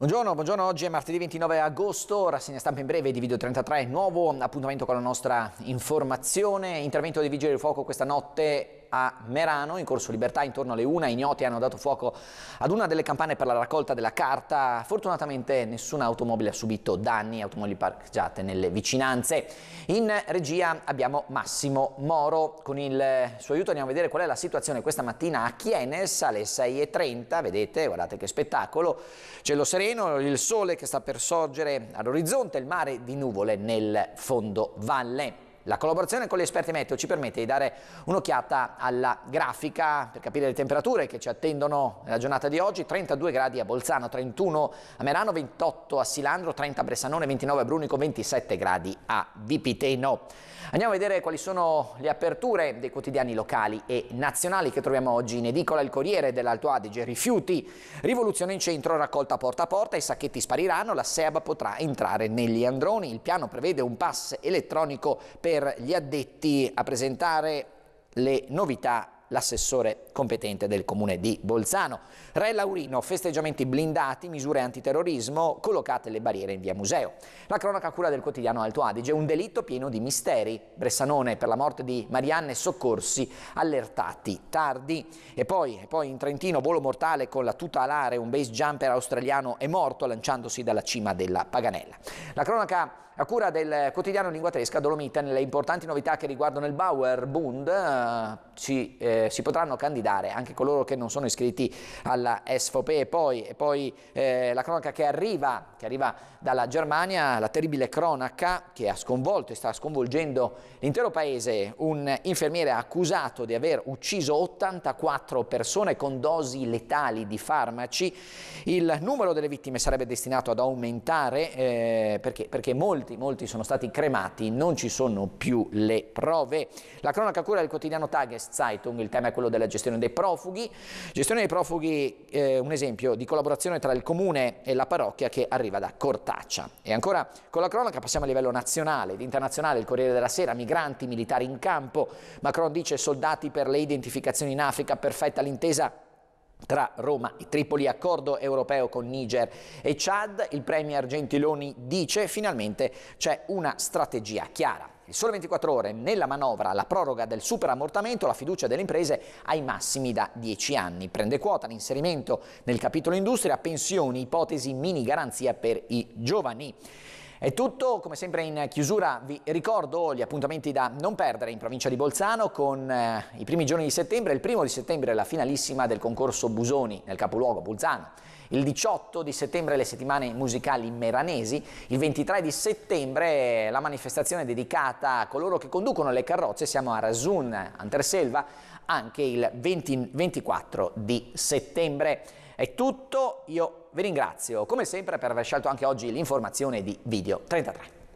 Buongiorno, buongiorno, oggi è martedì 29 agosto, rassegna stampa in breve di Video 33, nuovo appuntamento con la nostra informazione, intervento dei Vigili del Fuoco questa notte a Merano, in corso Libertà, intorno alle una, i gnoti hanno dato fuoco ad una delle campane per la raccolta della carta. Fortunatamente nessuna automobile ha subito danni, automobili parcheggiate nelle vicinanze. In regia abbiamo Massimo Moro, con il suo aiuto andiamo a vedere qual è la situazione questa mattina a Chienes alle 6.30, vedete, guardate che spettacolo, cielo sereno, il sole che sta per sorgere all'orizzonte, il mare di nuvole nel fondo valle. La collaborazione con gli esperti meteo ci permette di dare un'occhiata alla grafica per capire le temperature che ci attendono nella giornata di oggi. 32 gradi a Bolzano, 31 a Merano, 28 a Silandro, 30 a Bressanone, 29 a Brunico, 27 gradi a Vipiteno. Andiamo a vedere quali sono le aperture dei quotidiani locali e nazionali che troviamo oggi in edicola Il Corriere dell'Alto Adige, rifiuti, rivoluzione in centro, raccolta porta a porta, i sacchetti spariranno, la SEAB potrà entrare negli androni. Il piano prevede un pass elettronico per per gli addetti a presentare le novità l'assessore competente del comune di Bolzano. Re Laurino, festeggiamenti blindati, misure antiterrorismo, collocate le barriere in via museo. La cronaca cura del quotidiano Alto Adige, un delitto pieno di misteri. Bressanone per la morte di Marianne Soccorsi, allertati tardi. E poi, e poi in Trentino, volo mortale con la tuta alare, un base jumper australiano è morto lanciandosi dalla cima della Paganella. La cronaca a cura del quotidiano lingua Tresca, Dolomita, nelle importanti novità che riguardano il Bauerbund Bund, eh, ci, eh, si potranno candidare anche coloro che non sono iscritti alla SFOP. E poi, e poi eh, la cronaca che arriva, che arriva dalla Germania, la terribile cronaca che ha sconvolto e sta sconvolgendo l'intero paese. Un infermiere accusato di aver ucciso 84 persone con dosi letali di farmaci. Il numero delle vittime sarebbe destinato ad aumentare eh, perché, perché molti morti, molti sono stati cremati, non ci sono più le prove. La cronaca cura del quotidiano Tageszeitung, il tema è quello della gestione dei profughi. Gestione dei profughi, eh, un esempio di collaborazione tra il comune e la parrocchia che arriva da Cortaccia. E ancora con la cronaca passiamo a livello nazionale ed internazionale, il Corriere della Sera, migranti, militari in campo. Macron dice soldati per le identificazioni in Africa, perfetta l'intesa tra Roma e Tripoli, accordo europeo con Niger e Chad, il Premier Gentiloni dice finalmente c'è una strategia chiara. Il sole 24 ore nella manovra la proroga del superammortamento, la fiducia delle imprese ai massimi da 10 anni. Prende quota l'inserimento nel capitolo industria, pensioni, ipotesi, mini garanzia per i giovani. È tutto, come sempre in chiusura vi ricordo gli appuntamenti da non perdere in provincia di Bolzano con eh, i primi giorni di settembre, il primo di settembre la finalissima del concorso Busoni nel capoluogo Bolzano il 18 di settembre le settimane musicali meranesi, il 23 di settembre eh, la manifestazione dedicata a coloro che conducono le carrozze, siamo a Rasun, Anterselva, anche il 20, 24 di settembre. È tutto, io vi ringrazio come sempre per aver scelto anche oggi l'informazione di Video 33.